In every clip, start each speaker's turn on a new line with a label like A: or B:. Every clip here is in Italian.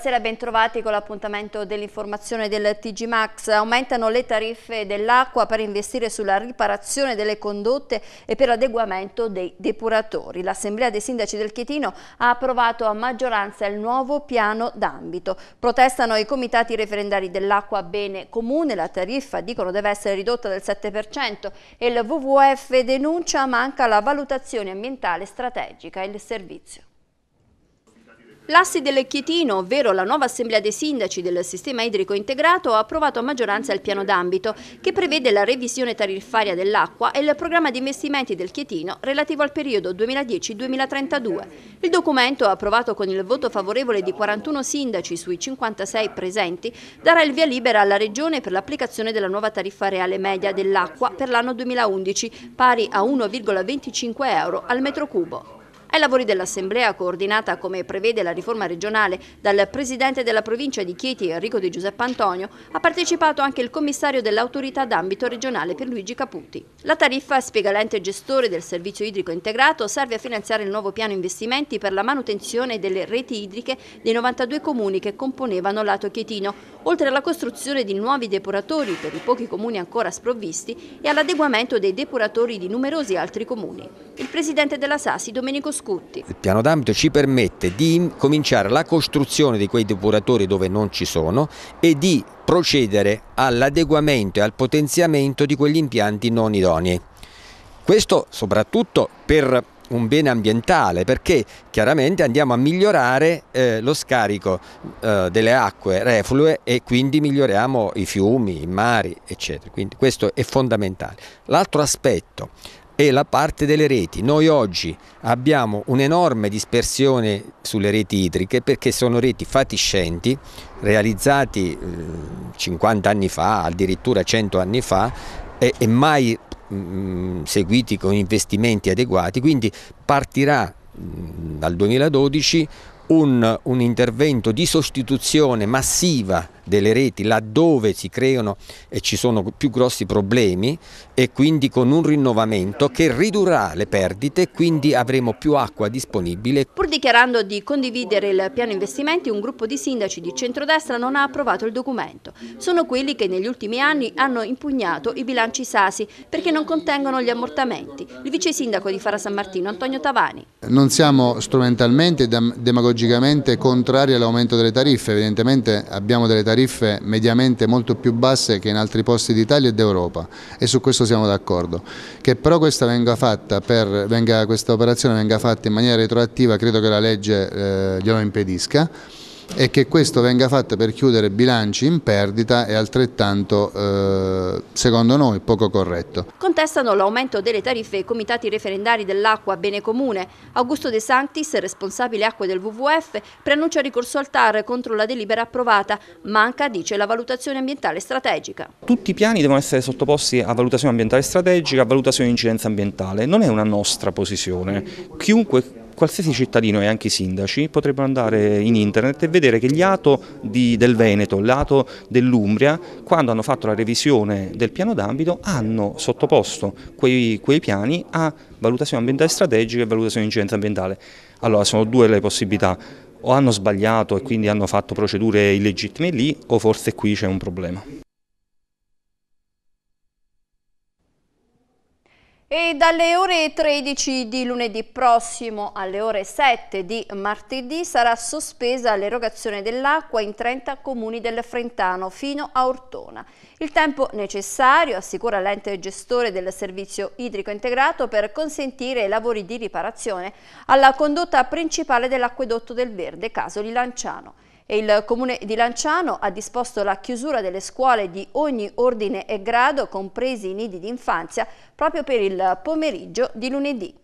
A: Buonasera, bentrovati con l'appuntamento dell'informazione del TG Max. Aumentano le tariffe dell'acqua per investire sulla riparazione delle condotte e per l'adeguamento dei depuratori. L'Assemblea dei Sindaci del Chietino ha approvato a maggioranza il nuovo piano d'ambito. Protestano i comitati referendari dell'acqua bene comune, la tariffa dicono deve essere ridotta del 7% e il WWF denuncia manca la valutazione ambientale strategica e il servizio. L'assi del Chietino, ovvero la nuova assemblea dei sindaci del sistema idrico integrato, ha approvato a maggioranza il piano d'ambito che prevede la revisione tariffaria dell'acqua e il programma di investimenti del Chietino relativo al periodo 2010-2032. Il documento, approvato con il voto favorevole di 41 sindaci sui 56 presenti, darà il via libera alla Regione per l'applicazione della nuova tariffa reale media dell'acqua per l'anno 2011, pari a 1,25 euro al metro cubo. Ai lavori dell'Assemblea, coordinata come prevede la riforma regionale dal Presidente della provincia di Chieti, Enrico Di Giuseppe Antonio, ha partecipato anche il commissario dell'autorità d'ambito regionale per Luigi Caputi. La tariffa, spiega l'ente gestore del servizio idrico integrato, serve a finanziare il nuovo piano investimenti per la manutenzione delle reti idriche dei 92 comuni che componevano lato chietino, oltre alla costruzione di nuovi depuratori per i pochi comuni ancora sprovvisti e all'adeguamento dei depuratori di numerosi altri comuni. Il Presidente della Sassi, Domenico Scutti. Il
B: piano d'ambito ci permette di cominciare la costruzione di quei depuratori dove non ci sono e di procedere all'adeguamento e al potenziamento di quegli impianti non idonei. Questo soprattutto per un bene ambientale perché chiaramente andiamo a migliorare eh, lo scarico eh, delle acque reflue e quindi miglioriamo i fiumi, i mari eccetera, quindi questo è fondamentale. L'altro aspetto e la parte delle reti. Noi oggi abbiamo un'enorme dispersione sulle reti idriche perché sono reti fatiscenti, realizzate eh, 50 anni fa, addirittura 100 anni fa e, mai mh, mm, seguiti con investimenti adeguati, quindi partirà mm, dal 2012 un, un intervento di sostituzione massiva delle reti laddove si creano e ci sono più grossi problemi e quindi con un rinnovamento che ridurrà le perdite e quindi avremo più acqua disponibile.
A: Pur dichiarando di condividere il piano investimenti, un gruppo di sindaci di centrodestra non ha approvato il documento. Sono quelli che negli ultimi anni hanno impugnato i bilanci Sasi perché non contengono gli ammortamenti. Il vice sindaco di Fara San Martino, Antonio Tavani.
C: Non siamo strumentalmente e demagogicamente contrari all'aumento delle tariffe, evidentemente abbiamo delle tariffe tariffe mediamente molto più basse che in altri posti d'Italia e d'Europa e su questo siamo d'accordo. Che però questa, venga fatta per, venga, questa operazione venga fatta in maniera retroattiva credo che la legge eh, glielo impedisca e che questo venga fatto per chiudere bilanci in perdita è altrettanto, eh, secondo noi, poco corretto.
A: Contestano l'aumento delle tariffe i comitati referendari dell'acqua Bene Comune. Augusto De Sanctis, responsabile acque del WWF, preannuncia ricorso al TAR contro la delibera approvata. Manca, dice, la valutazione ambientale strategica.
D: Tutti i piani devono essere sottoposti a valutazione ambientale strategica, a valutazione di incidenza ambientale. Non è una nostra posizione. Chiunque qualsiasi cittadino e anche i sindaci potrebbero andare in internet e vedere che gli ATO di, del Veneto, l'ATO dell'Umbria, quando hanno fatto la revisione del piano d'ambito hanno sottoposto quei, quei piani a valutazione ambientale strategica e valutazione di incidenza ambientale. Allora sono due le possibilità, o hanno sbagliato e quindi hanno fatto procedure illegittime lì o forse qui c'è un problema.
A: E dalle ore 13 di lunedì prossimo alle ore 7 di martedì sarà sospesa l'erogazione dell'acqua in 30 comuni del Frentano fino a Ortona. Il tempo necessario, assicura l'ente gestore del servizio idrico integrato, per consentire i lavori di riparazione alla condotta principale dell'acquedotto del Verde, Casoli Lanciano. Il comune di Lanciano ha disposto la chiusura delle scuole di ogni ordine e grado, compresi i nidi d'infanzia, proprio per il pomeriggio di lunedì.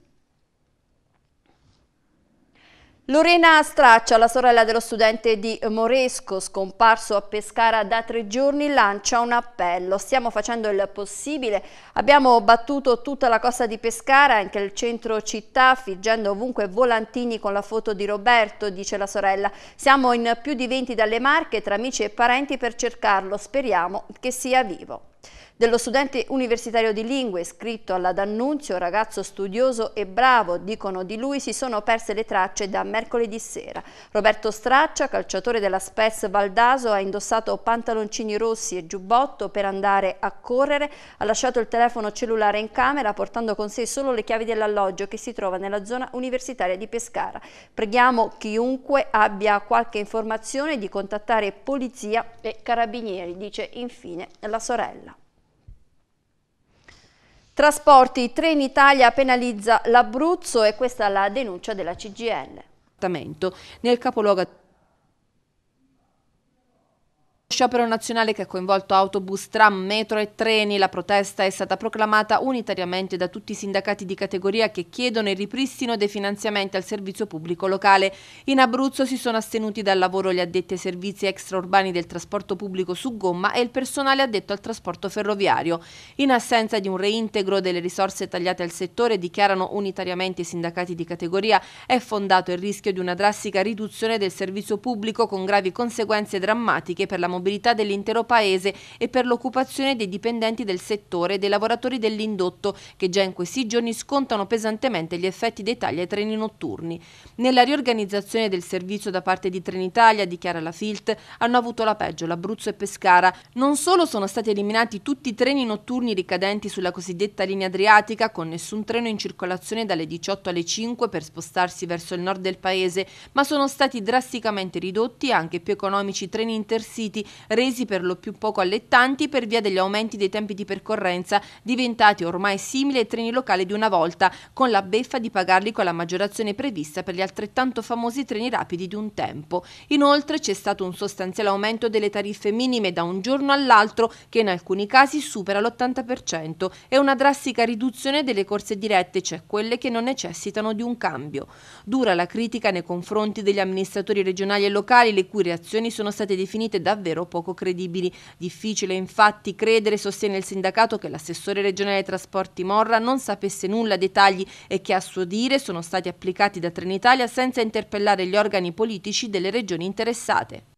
A: Lorena Straccia, la sorella dello studente di Moresco, scomparso a Pescara da tre giorni, lancia un appello. Stiamo facendo il possibile. Abbiamo battuto tutta la costa di Pescara, anche il centro città, figgendo ovunque volantini con la foto di Roberto, dice la sorella. Siamo in più di 20 dalle Marche, tra amici e parenti, per cercarlo. Speriamo che sia vivo dello studente universitario di lingue scritto alla D'Annunzio, ragazzo studioso e bravo, dicono di lui, si sono perse le tracce da mercoledì sera. Roberto Straccia, calciatore della Spes Valdaso, ha indossato pantaloncini rossi e giubbotto per andare a correre, ha lasciato il telefono cellulare in camera portando con sé solo le chiavi dell'alloggio che si trova nella zona universitaria di Pescara. Preghiamo chiunque abbia qualche informazione di contattare polizia e carabinieri, dice infine la sorella. Trasporti Trenitalia penalizza l'Abruzzo e questa è la denuncia della CGL.
E: Nel capoluogo Sciopero nazionale che ha coinvolto autobus, tram, metro e treni. La protesta è stata proclamata unitariamente da tutti i sindacati di categoria che chiedono il ripristino dei finanziamenti al servizio pubblico locale. In Abruzzo si sono astenuti dal lavoro gli addetti ai servizi extraurbani del trasporto pubblico su gomma e il personale addetto al trasporto ferroviario. In assenza di un reintegro delle risorse tagliate al settore, dichiarano unitariamente i sindacati di categoria, è fondato il rischio di una drastica riduzione del servizio pubblico con gravi conseguenze drammatiche per la mobilità mobilità dell'intero paese e per l'occupazione dei dipendenti del settore e dei lavoratori dell'indotto che già in questi giorni scontano pesantemente gli effetti dei tagli ai treni notturni. Nella riorganizzazione del servizio da parte di Trenitalia, dichiara la Filt, hanno avuto la peggio l'Abruzzo e Pescara. Non solo sono stati eliminati tutti i treni notturni ricadenti sulla cosiddetta linea adriatica, con nessun treno in circolazione dalle 18 alle 5 per spostarsi verso il nord del paese, ma sono stati drasticamente ridotti anche più economici treni intercity resi per lo più poco allettanti per via degli aumenti dei tempi di percorrenza diventati ormai simili ai treni locali di una volta, con la beffa di pagarli con la maggiorazione prevista per gli altrettanto famosi treni rapidi di un tempo. Inoltre c'è stato un sostanziale aumento delle tariffe minime da un giorno all'altro che in alcuni casi supera l'80% e una drastica riduzione delle corse dirette, cioè quelle che non necessitano di un cambio. Dura la critica nei confronti degli amministratori regionali e locali le cui reazioni sono state definite davvero o poco credibili. Difficile infatti credere, sostiene il sindacato, che l'assessore regionale ai trasporti Morra non sapesse nulla dei tagli e che a suo dire sono stati applicati da Trenitalia senza interpellare gli organi politici delle regioni interessate.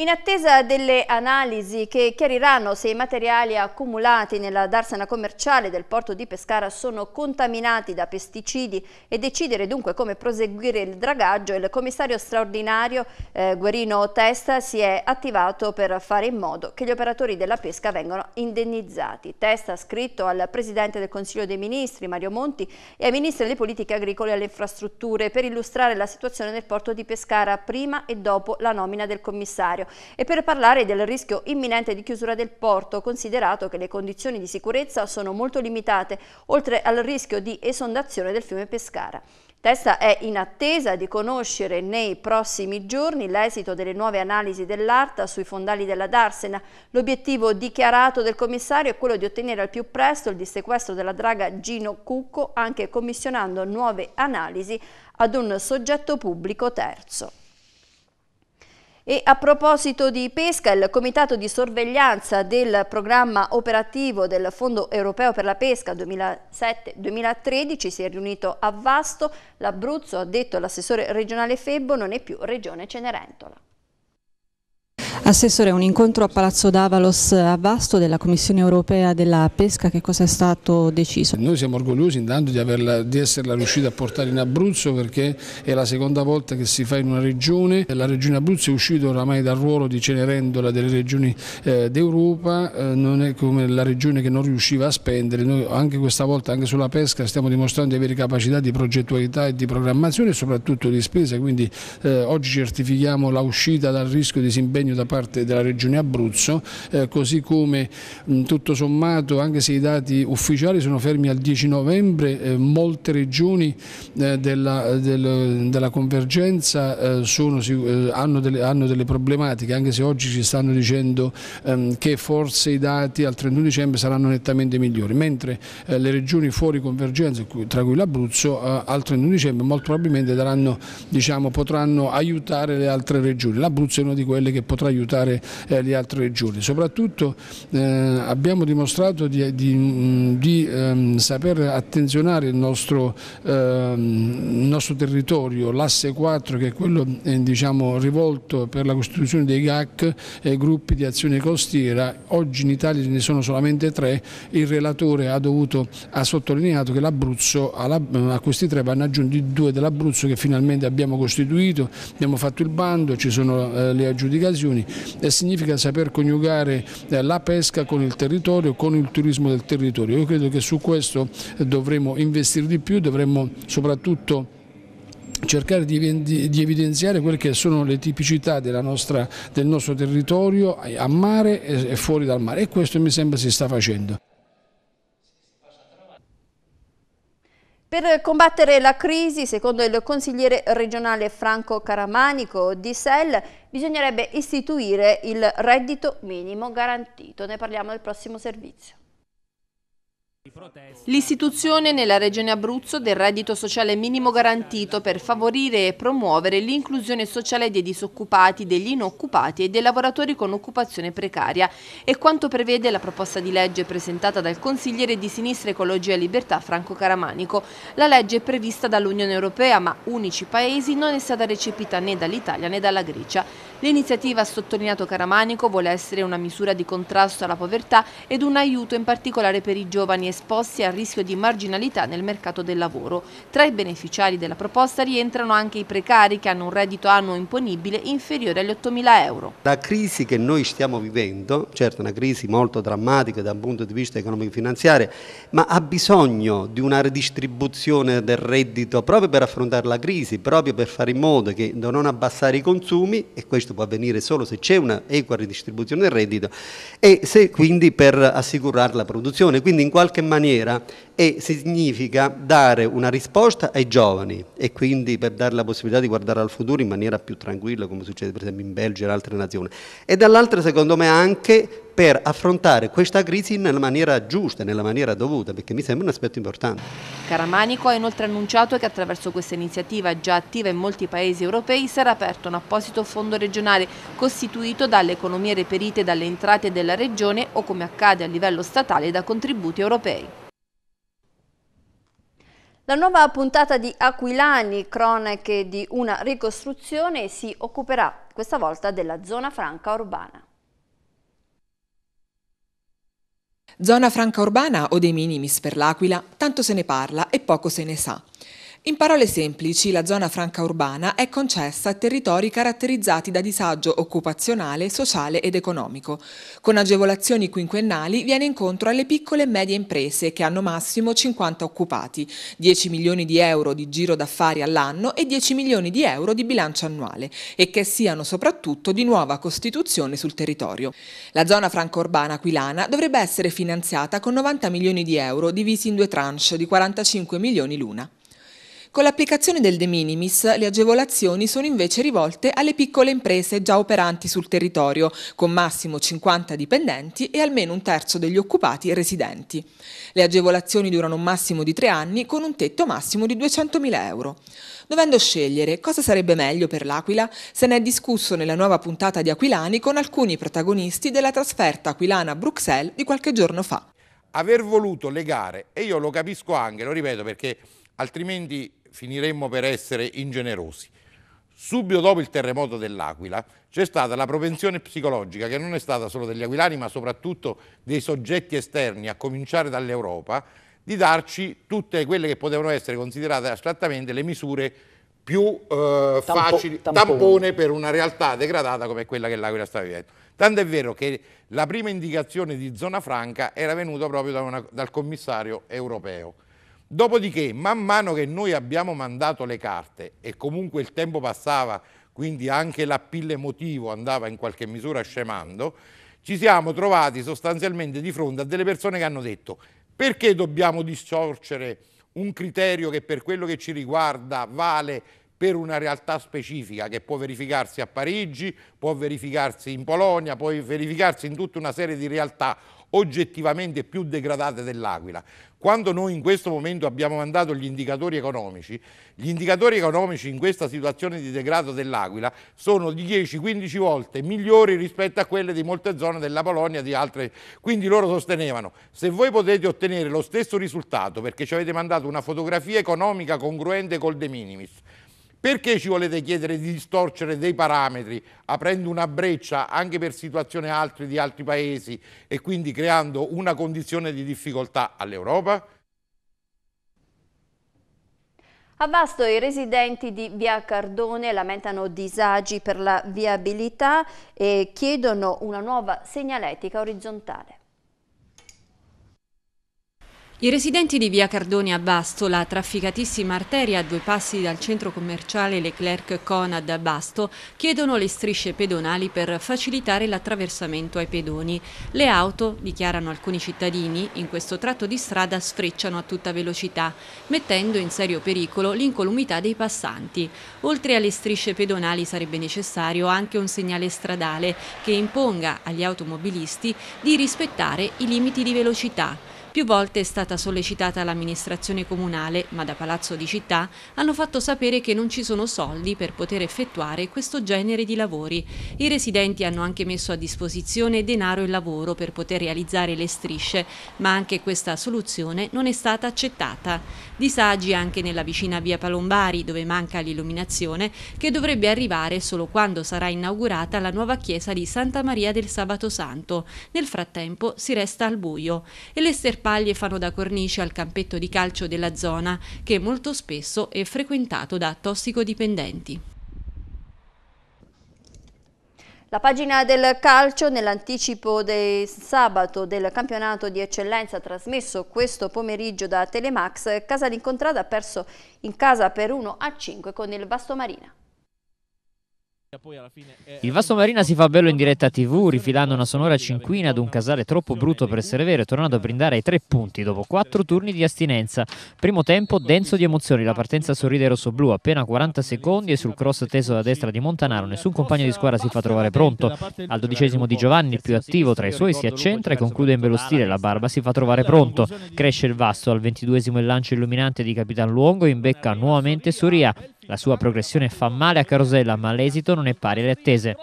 A: In attesa delle analisi che chiariranno se i materiali accumulati nella darsena commerciale del porto di Pescara sono contaminati da pesticidi e decidere dunque come proseguire il dragaggio, il commissario straordinario eh, Guerino Testa si è attivato per fare in modo che gli operatori della pesca vengano indennizzati. Testa ha scritto al Presidente del Consiglio dei Ministri Mario Monti e ai Ministri delle Politiche Agricole e alle Infrastrutture per illustrare la situazione del porto di Pescara prima e dopo la nomina del commissario e per parlare del rischio imminente di chiusura del porto, considerato che le condizioni di sicurezza sono molto limitate, oltre al rischio di esondazione del fiume Pescara. Testa è in attesa di conoscere nei prossimi giorni l'esito delle nuove analisi dell'ARTA sui fondali della Darsena. L'obiettivo dichiarato del commissario è quello di ottenere al più presto il dissequestro della draga Gino Cucco, anche commissionando nuove analisi ad un soggetto pubblico terzo. E a proposito di pesca, il Comitato di sorveglianza del programma operativo del Fondo europeo per la pesca 2007-2013 si è riunito a Vasto. L'Abruzzo, ha detto l'assessore regionale Febbo, non è più regione Cenerentola.
D: Assessore, un incontro a Palazzo Davalos a eh, Vasto della Commissione europea della pesca, che cosa è stato deciso?
C: Noi siamo orgogliosi intanto di, averla, di esserla riuscita a portare in Abruzzo perché è la seconda volta che si fa in una regione, la regione Abruzzo è uscita oramai dal ruolo di Cenerendola delle regioni eh, d'Europa, eh, non è come la regione che non riusciva a spendere, noi anche questa volta anche sulla pesca stiamo dimostrando di avere capacità di progettualità e di programmazione e soprattutto di spesa, quindi eh, oggi certifichiamo la uscita dal rischio di disimpegno da parte della regione Abruzzo, eh, così come mh, tutto sommato, anche se i dati ufficiali sono fermi al 10 novembre, eh, molte regioni eh, della, del, della, convergenza eh, sono, eh, hanno, delle, hanno, delle, problematiche, anche se oggi ci stanno dicendo ehm, che forse i dati al 31 dicembre saranno nettamente migliori, mentre eh, le regioni fuori convergenza, tra cui l'Abruzzo, al 31 dicembre molto probabilmente daranno, diciamo, potranno aiutare le altre regioni. L'Abruzzo è una di quelle che potrà aiutare aiutare eh, le altre regioni. Soprattutto eh, abbiamo dimostrato di, di, di ehm, saper attenzionare il nostro, ehm, nostro territorio, l'asse 4 che è quello eh, diciamo, rivolto per la costituzione dei GAC e gruppi di azione costiera. Oggi in Italia ce ne sono solamente tre, il relatore ha, dovuto, ha sottolineato che l'Abruzzo a questi tre vanno aggiunti due dell'Abruzzo che finalmente abbiamo costituito, abbiamo fatto il bando, ci sono eh, le aggiudicazioni e eh, significa saper coniugare eh, la pesca con il territorio, con il turismo del territorio. Io credo che su questo eh, dovremmo investire di più, dovremmo soprattutto cercare di, di, di, evidenziare quelle che sono le tipicità nostra, del nostro territorio a mare e fuori dal mare e questo mi sembra si sta facendo.
A: Per combattere la crisi, secondo il consigliere regionale Franco Caramanico di SEL, bisognerebbe istituire il reddito minimo garantito. Ne parliamo nel prossimo servizio.
E: L'istituzione nella regione Abruzzo del reddito sociale minimo garantito per favorire e promuovere l'inclusione sociale dei disoccupati, degli inoccupati e dei lavoratori con occupazione precaria è quanto prevede la proposta di legge presentata dal consigliere di Sinistra Ecologia e Libertà Franco Caramanico. La legge è prevista dall'Unione Europea ma unici paesi non è stata recepita né dall'Italia né dalla Grecia. L'iniziativa, ha sottolineato Caramanico, vuole essere una misura di contrasto alla povertà ed un aiuto in particolare per i giovani esposti al rischio di marginalità nel mercato del lavoro. Tra i beneficiari della proposta rientrano anche i precari che hanno un reddito annuo imponibile inferiore agli 8.000 euro.
B: La crisi che noi stiamo vivendo, certo una crisi molto drammatica da un punto di vista economico-finanziario, e ma ha bisogno di una ridistribuzione del reddito proprio per affrontare la crisi, proprio per fare in modo che non abbassare i consumi e questo questo può avvenire solo se c'è una equa ridistribuzione del reddito e se quindi per assicurare la produzione. Quindi in qualche maniera e significa dare una risposta ai giovani e quindi per dare la possibilità di guardare al futuro in maniera più tranquilla come succede per esempio in Belgio e in altre nazioni e dall'altra secondo me anche per affrontare questa crisi nella maniera giusta, nella maniera dovuta, perché mi sembra un aspetto importante.
E: Caramanico ha inoltre annunciato che attraverso questa iniziativa già attiva in molti paesi europei sarà aperto un apposito fondo regionale costituito dalle economie reperite dalle entrate della regione o come accade a livello statale da contributi europei. La nuova puntata
A: di Aquilani, cronache di una ricostruzione, si occuperà questa volta della zona franca urbana.
F: Zona franca urbana o dei minimis per l'Aquila, tanto se ne parla e poco se ne sa. In parole semplici, la zona franca urbana è concessa a territori caratterizzati da disagio occupazionale, sociale ed economico. Con agevolazioni quinquennali viene incontro alle piccole e medie imprese che hanno massimo 50 occupati, 10 milioni di euro di giro d'affari all'anno e 10 milioni di euro di bilancio annuale e che siano soprattutto di nuova costituzione sul territorio. La zona franca urbana aquilana dovrebbe essere finanziata con 90 milioni di euro divisi in due tranche di 45 milioni l'una. Con l'applicazione del de minimis le agevolazioni sono invece rivolte alle piccole imprese già operanti sul territorio, con massimo 50 dipendenti e almeno un terzo degli occupati residenti. Le agevolazioni durano un massimo di tre anni con un tetto massimo di 200.000 euro. Dovendo scegliere cosa sarebbe meglio per l'Aquila, se ne è discusso nella nuova puntata di Aquilani con alcuni protagonisti della trasferta aquilana a Bruxelles di qualche giorno
G: fa. Aver voluto legare, e io lo capisco anche, lo ripeto perché altrimenti finiremmo per essere ingenerosi. Subito dopo il terremoto dell'Aquila c'è stata la propensione psicologica che non è stata solo degli aquilani ma soprattutto dei soggetti esterni, a cominciare dall'Europa, di darci tutte quelle che potevano essere considerate astrattamente le misure più eh, Tampo, facili, tampone. tampone per una realtà degradata come quella che l'Aquila sta vivendo. Tanto è vero che la prima indicazione di zona franca era venuta proprio da una, dal commissario europeo Dopodiché, man mano che noi abbiamo mandato le carte e comunque il tempo passava, quindi anche l'appillo emotivo andava in qualche misura scemando, ci siamo trovati sostanzialmente di fronte a delle persone che hanno detto perché dobbiamo distorcere un criterio che per quello che ci riguarda vale per una realtà specifica che può verificarsi a Parigi, può verificarsi in Polonia, può verificarsi in tutta una serie di realtà oggettivamente più degradate dell'Aquila. Quando noi in questo momento abbiamo mandato gli indicatori economici, gli indicatori economici in questa situazione di degrado dell'Aquila sono di 10-15 volte migliori rispetto a quelle di molte zone della Polonia, di altre. Quindi loro sostenevano, se voi potete ottenere lo stesso risultato perché ci avete mandato una fotografia economica congruente col de minimis, perché ci volete chiedere di distorcere dei parametri aprendo una breccia anche per situazioni altre di altri paesi e quindi creando una condizione di difficoltà all'Europa?
A: A Vasto i residenti di Via Cardone lamentano disagi per la viabilità e chiedono una nuova segnaletica orizzontale.
D: I residenti di via Cardoni a Basto, la trafficatissima arteria a due passi dal centro commerciale Leclerc Conad a Basto, chiedono le strisce pedonali per facilitare l'attraversamento ai pedoni. Le auto, dichiarano alcuni cittadini, in questo tratto di strada sfrecciano a tutta velocità, mettendo in serio pericolo l'incolumità dei passanti. Oltre alle strisce pedonali sarebbe necessario anche un segnale stradale che imponga agli automobilisti di rispettare i limiti di velocità. Più volte è stata sollecitata l'amministrazione comunale, ma da Palazzo di Città hanno fatto sapere che non ci sono soldi per poter effettuare questo genere di lavori. I residenti hanno anche messo a disposizione denaro e lavoro per poter realizzare le strisce, ma anche questa soluzione non è stata accettata. Disagi anche nella vicina via Palombari, dove manca l'illuminazione, che dovrebbe arrivare solo quando sarà inaugurata la nuova chiesa di Santa Maria del Sabato Santo. Nel frattempo si resta al buio e l'esterno Serpaglie fanno da cornice al campetto di calcio della zona, che molto spesso è frequentato da tossicodipendenti.
A: La pagina del calcio nell'anticipo del sabato del campionato di eccellenza trasmesso questo pomeriggio da Telemax, Casalincontrada ha perso in casa per 1 a 5 con il Bastomarina.
H: Cioè, il Vasto Marina si fa bello in diretta TV, rifilando una sonora cinquina ad un casale troppo brutto per essere vero e tornando a brindare ai tre punti dopo quattro turni di astinenza. Primo tempo ecco, denso di emozioni, la partenza sorride rosso-blu, appena 40 secondi e sul cross teso da destra di Montanaro nessun compagno di squadra si fa trovare pronto. Al dodicesimo di Giovanni, il più attivo tra i suoi, si accentra e conclude in bello stile, la barba si fa trovare cioè, pronto. Cresce il Vasto, al ventiduesimo il lancio illuminante di Capitan Luongo, in becca nuovamente Soria. La sua progressione fa male a Carosella, ma l'esito non è pari alle attese.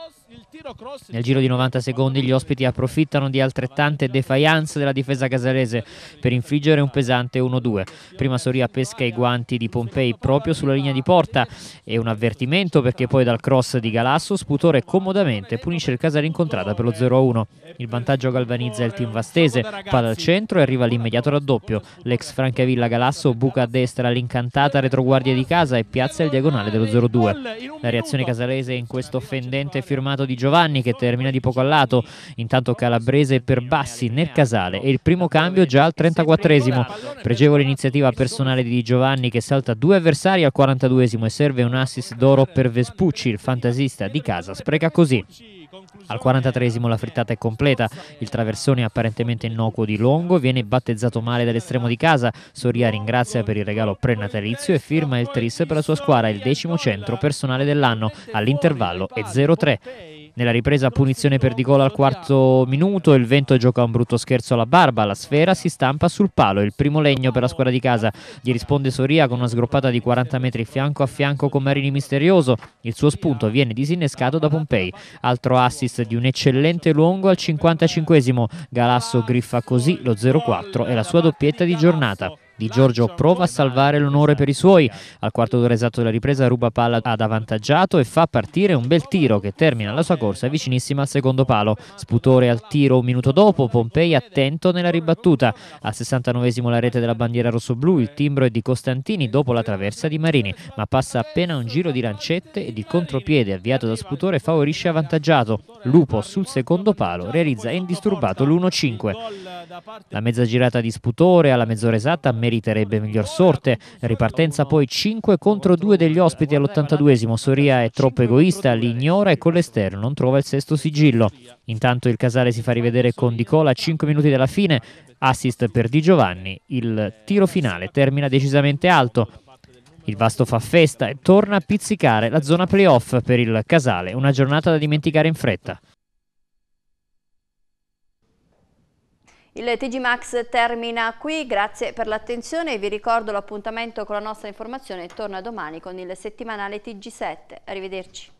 H: Nel giro di 90 secondi gli ospiti approfittano di altrettante defiance della difesa casalese per infliggere un pesante 1-2. Prima Soria pesca i guanti di Pompei proprio sulla linea di porta e un avvertimento perché poi dal cross di Galasso Sputore comodamente punisce il Casale incontrata per lo 0-1. Il vantaggio galvanizza il team vastese, palla al centro e arriva all'immediato raddoppio. L'ex Francavilla Galasso buca a destra l'incantata retroguardia di casa e piazza il diagonale dello 0-2. La reazione casalese in questo offendente firmato di gioco Giovanni che termina di poco al lato, intanto Calabrese per Bassi nel Casale e il primo cambio già al 34esimo. Pregevole iniziativa personale di Giovanni che salta due avversari al 42esimo e serve un assist d'oro per Vespucci, il fantasista di casa, spreca così. Al 43esimo la frittata è completa, il traversone apparentemente innocuo di Longo viene battezzato male dall'estremo di casa, Soria ringrazia per il regalo prenatalizio e firma il tris per la sua squadra, il decimo centro personale dell'anno, all'intervallo è 0-3. Nella ripresa punizione per Di Gola al quarto minuto, il vento gioca un brutto scherzo alla barba, la sfera si stampa sul palo, il primo legno per la squadra di casa. Gli risponde Soria con una sgroppata di 40 metri fianco a fianco con Marini Misterioso, il suo spunto viene disinnescato da Pompei. Altro assist di un eccellente lungo al 55esimo, Galasso griffa così lo 0-4 e la sua doppietta di giornata. Di Giorgio prova a salvare l'onore per i suoi. Al quarto d'ora esatto della ripresa ruba palla ad avvantaggiato e fa partire un bel tiro che termina la sua corsa vicinissima al secondo palo. Sputore al tiro un minuto dopo, Pompei attento nella ribattuta. Al 69esimo la rete della bandiera rossoblu, il timbro è di Costantini dopo la traversa di Marini, ma passa appena un giro di lancette e di contropiede avviato da Sputore favorisce avvantaggiato. Lupo sul secondo palo realizza indisturbato l'1-5. La mezza girata di Sputore alla mezz'ora esatta meriterebbe miglior sorte. Ripartenza poi 5 contro 2 degli ospiti all'82esimo. Soria è troppo egoista, li ignora e con l'esterno non trova il sesto sigillo. Intanto il Casale si fa rivedere con Di Cola a 5 minuti dalla fine, assist per Di Giovanni, il tiro finale termina decisamente alto. Il Vasto fa festa e torna a pizzicare la zona playoff per il Casale, una giornata da dimenticare in fretta.
A: Il TG Max termina qui, grazie per l'attenzione e vi ricordo l'appuntamento con la nostra informazione torna domani con il settimanale TG7. Arrivederci.